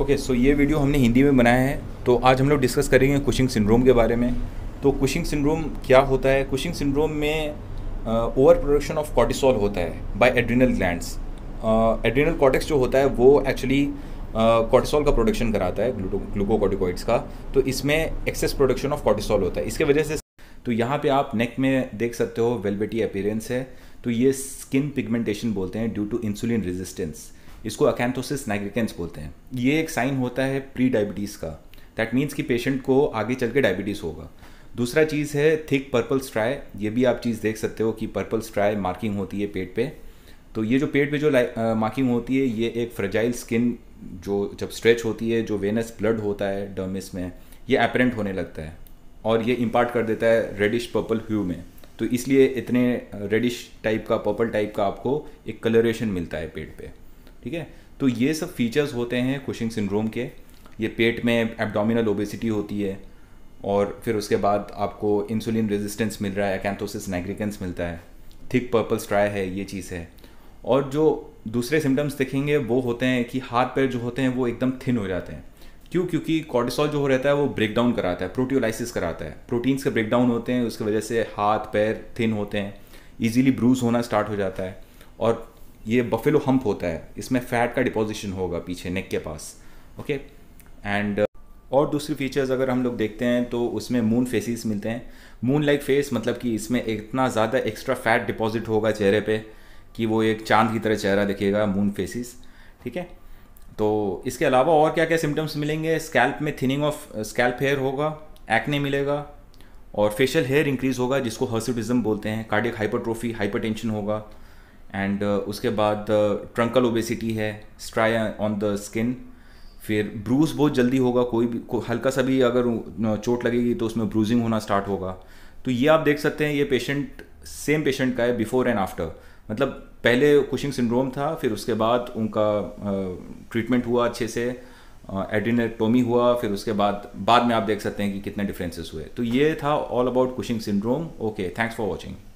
Okay okay, so so ये video हमने हिंदी में बनाया है तो आज हम लोग डिस्कस करेंगे कुशिंग सिंड्रोम के बारे में तो कुशिंग सिंड्रोम क्या होता है कुशिंग सिंड्रोम में ओवर प्रोडक्शन ऑफ कॉर्टिसोल होता है by adrenal glands adrenal cortex जो होता है वो एक्चुअली कॉर्टिसोल uh, का प्रोडक्शन कराता है ग्लूको ग्लूकोकॉटिकॉइड्स का तो इसमें एक्सेस प्रोडक्शन ऑफ कॉर्टिसोल होता है इसके वजह से तो यहाँ पे आप नेक में देख सकते हो वेलबेटी अपेयरेंस है तो ये स्किन पिगमेंटेशन बोलते हैं ड्यू टू इंसुलिन रेजिस्टेंस इसको अकैंथोसिस नाइग्रिकेंस बोलते हैं ये एक साइन होता है प्री डायबिटीज़ का दैट मीन्स कि पेशेंट को आगे चल के डायबिटीज़ होगा दूसरा चीज़ है थिक पर्पल स्ट्राई ये भी आप चीज़ देख सकते हो कि पर्पल स्ट्राई मार्किंग होती है पेट पे तो ये जो पेट पे जो मार्किंग होती है ये एक फ्रजाइल स्किन जो जब स्ट्रेच होती है जो वेनस ब्लड होता है डर्मिस में ये अपेरेंट होने लगता है और ये इम्पार्ट कर देता है रेडिश पर्पल ह्यू में तो इसलिए इतने रेडिश टाइप का पर्पल टाइप का आपको एक कलरेशन मिलता है पेट पे ठीक है तो ये सब फीचर्स होते हैं कुशिंग सिंड्रोम के ये पेट में एबडोमिनल ओबेसिटी होती है और फिर उसके बाद आपको इंसुलिन रेजिस्टेंस मिल रहा है कैंथोसिस नैग्रिकेंस मिलता है थिक पर्पल स्ट्राई है ये चीज़ है और जो दूसरे सिम्टम्स दिखेंगे वो होते हैं कि हाथ पैर जो होते हैं वो एकदम थिन हो जाते हैं क्यों क्योंकि कॉर्टिसोल जो हो रहता है वो ब्रेक डाउन कराता है प्रोटियोलाइसिस कराता है प्रोटीन्स के ब्रेक डाउन होते हैं उसकी वजह से हाथ पैर थिन होते हैं ईजिली ब्रूज होना स्टार्ट हो जाता है और ये बफेलो हम्प होता है इसमें फैट का डिपोजिशन होगा पीछे नेक के पास ओके okay? एंड uh, और दूसरी फीचर्स अगर हम लोग देखते हैं तो उसमें मून फेसिस मिलते हैं मून लाइक फेस मतलब कि इसमें इतना ज़्यादा एक्स्ट्रा फैट डिपॉजिट होगा चेहरे पे कि वो एक चांद की तरह चेहरा दिखेगा मून फेसिस ठीक है तो इसके अलावा और क्या क्या सिम्टम्स मिलेंगे स्कैल्प में थिनिंग ऑफ स्कैल्प हेयर होगा एक्ने मिलेगा और फेशियल हेयर इंक्रीज़ होगा जिसको हर्सिटिज्म बोलते हैं कार्डिक हाइपरट्रोफी हाइपरटेंशन होगा एंड uh, उसके बाद ट्रंकल uh, ओबेसिटी है स्ट्राई ऑन द स्किन फिर ब्रूज बहुत जल्दी होगा कोई भी को, हल्का सा भी अगर चोट लगेगी तो उसमें ब्रूजिंग होना स्टार्ट होगा तो ये आप देख सकते हैं ये पेशेंट सेम पेशेंट का है बिफोर एंड आफ्टर मतलब पहले कुशिंग सिंड्रोम था फिर उसके बाद उनका ट्रीटमेंट uh, हुआ अच्छे से एडिनेटोमी हुआ फिर उसके बाद बाद में आप देख सकते हैं कि कितने डिफरेंसेस हुए तो ये था all about Cushing syndrome okay thanks for watching